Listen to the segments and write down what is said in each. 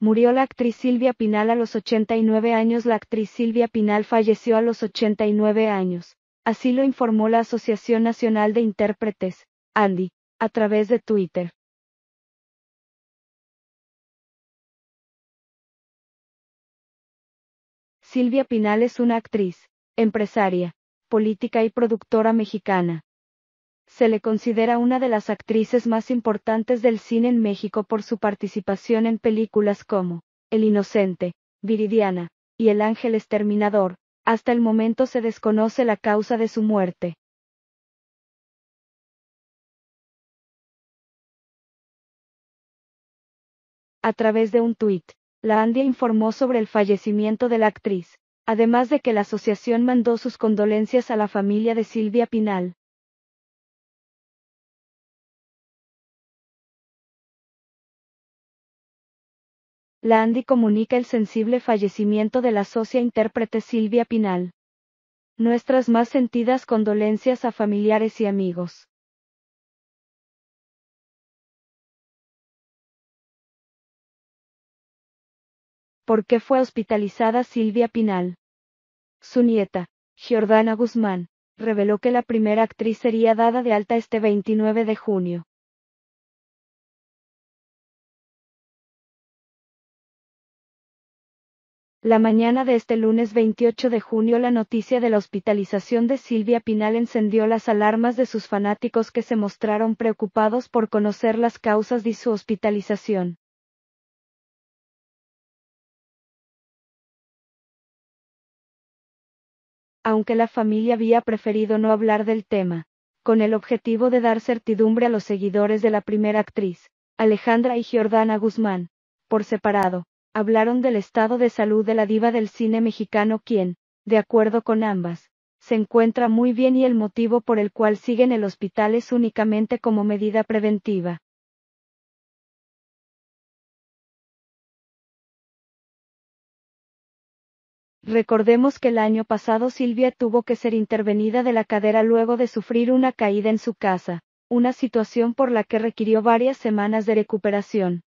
Murió la actriz Silvia Pinal a los 89 años. La actriz Silvia Pinal falleció a los 89 años. Así lo informó la Asociación Nacional de Intérpretes, Andy, a través de Twitter. Silvia Pinal es una actriz, empresaria, política y productora mexicana se le considera una de las actrices más importantes del cine en México por su participación en películas como El Inocente, Viridiana, y El Ángel Exterminador, hasta el momento se desconoce la causa de su muerte. A través de un tuit, la Andia informó sobre el fallecimiento de la actriz, además de que la asociación mandó sus condolencias a la familia de Silvia Pinal. la comunica el sensible fallecimiento de la socia intérprete Silvia Pinal. Nuestras más sentidas condolencias a familiares y amigos. ¿Por qué fue hospitalizada Silvia Pinal? Su nieta, Giordana Guzmán, reveló que la primera actriz sería dada de alta este 29 de junio. La mañana de este lunes 28 de junio la noticia de la hospitalización de Silvia Pinal encendió las alarmas de sus fanáticos que se mostraron preocupados por conocer las causas de su hospitalización. Aunque la familia había preferido no hablar del tema, con el objetivo de dar certidumbre a los seguidores de la primera actriz, Alejandra y Giordana Guzmán, por separado hablaron del estado de salud de la diva del cine mexicano quien, de acuerdo con ambas, se encuentra muy bien y el motivo por el cual sigue en el hospital es únicamente como medida preventiva. Recordemos que el año pasado Silvia tuvo que ser intervenida de la cadera luego de sufrir una caída en su casa, una situación por la que requirió varias semanas de recuperación.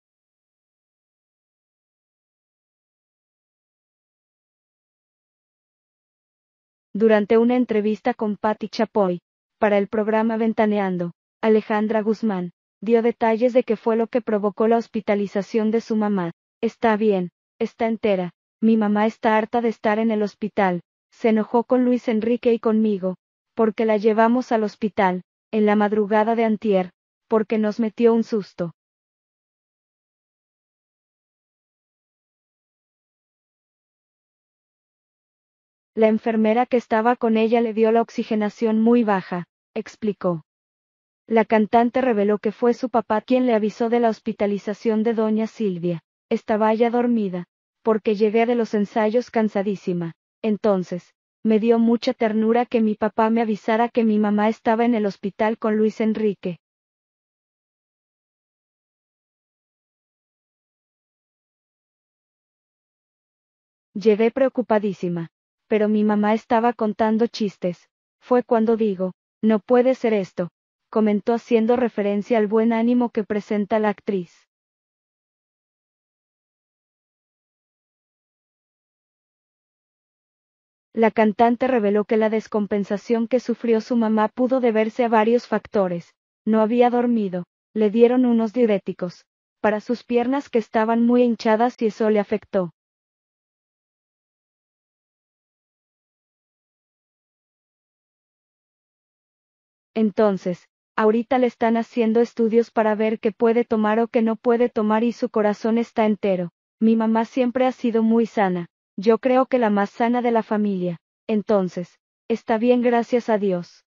Durante una entrevista con Patti Chapoy, para el programa Ventaneando, Alejandra Guzmán, dio detalles de qué fue lo que provocó la hospitalización de su mamá. Está bien, está entera, mi mamá está harta de estar en el hospital, se enojó con Luis Enrique y conmigo, porque la llevamos al hospital, en la madrugada de antier, porque nos metió un susto. La enfermera que estaba con ella le dio la oxigenación muy baja, explicó. La cantante reveló que fue su papá quien le avisó de la hospitalización de doña Silvia. Estaba ya dormida, porque llegué de los ensayos cansadísima. Entonces, me dio mucha ternura que mi papá me avisara que mi mamá estaba en el hospital con Luis Enrique. Llegué preocupadísima pero mi mamá estaba contando chistes. Fue cuando digo, no puede ser esto, comentó haciendo referencia al buen ánimo que presenta la actriz. La cantante reveló que la descompensación que sufrió su mamá pudo deberse a varios factores. No había dormido, le dieron unos diuréticos, para sus piernas que estaban muy hinchadas y eso le afectó. Entonces, ahorita le están haciendo estudios para ver qué puede tomar o qué no puede tomar y su corazón está entero. Mi mamá siempre ha sido muy sana. Yo creo que la más sana de la familia. Entonces, está bien gracias a Dios.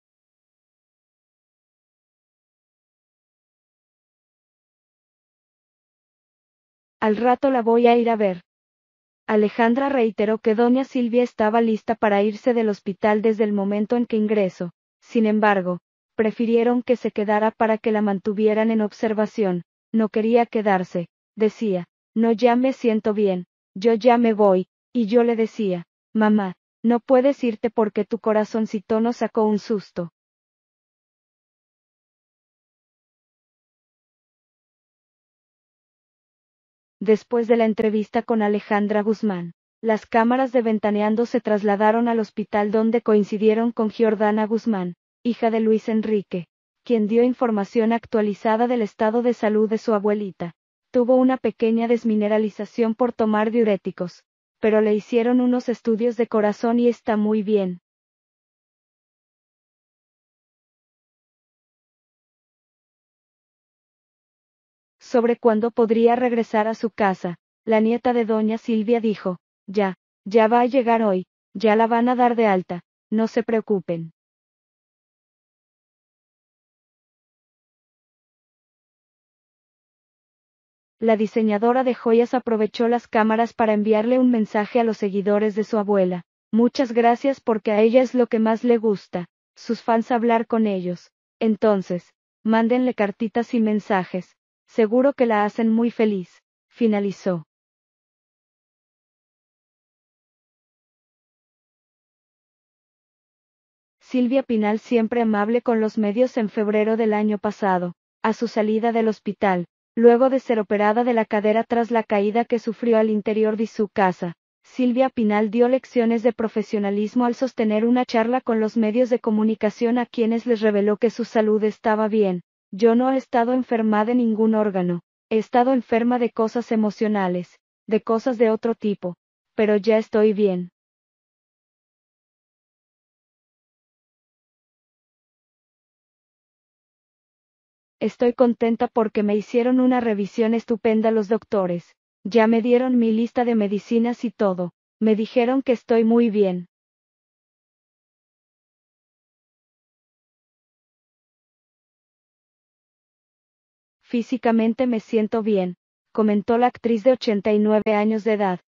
Al rato la voy a ir a ver. Alejandra reiteró que doña Silvia estaba lista para irse del hospital desde el momento en que ingresó. Sin embargo, prefirieron que se quedara para que la mantuvieran en observación, no quería quedarse, decía, no ya me siento bien, yo ya me voy, y yo le decía, mamá, no puedes irte porque tu corazoncito no sacó un susto. Después de la entrevista con Alejandra Guzmán, las cámaras de Ventaneando se trasladaron al hospital donde coincidieron con Giordana Guzmán, hija de Luis Enrique, quien dio información actualizada del estado de salud de su abuelita. Tuvo una pequeña desmineralización por tomar diuréticos, pero le hicieron unos estudios de corazón y está muy bien. Sobre cuándo podría regresar a su casa, la nieta de doña Silvia dijo, ya, ya va a llegar hoy, ya la van a dar de alta, no se preocupen. la diseñadora de joyas aprovechó las cámaras para enviarle un mensaje a los seguidores de su abuela. Muchas gracias porque a ella es lo que más le gusta, sus fans hablar con ellos. Entonces, mándenle cartitas y mensajes, seguro que la hacen muy feliz, finalizó. Silvia Pinal siempre amable con los medios en febrero del año pasado, a su salida del hospital, luego de ser operada de la cadera tras la caída que sufrió al interior de su casa. Silvia Pinal dio lecciones de profesionalismo al sostener una charla con los medios de comunicación a quienes les reveló que su salud estaba bien. Yo no he estado enferma de ningún órgano, he estado enferma de cosas emocionales, de cosas de otro tipo, pero ya estoy bien. Estoy contenta porque me hicieron una revisión estupenda los doctores. Ya me dieron mi lista de medicinas y todo. Me dijeron que estoy muy bien. Físicamente me siento bien, comentó la actriz de 89 años de edad.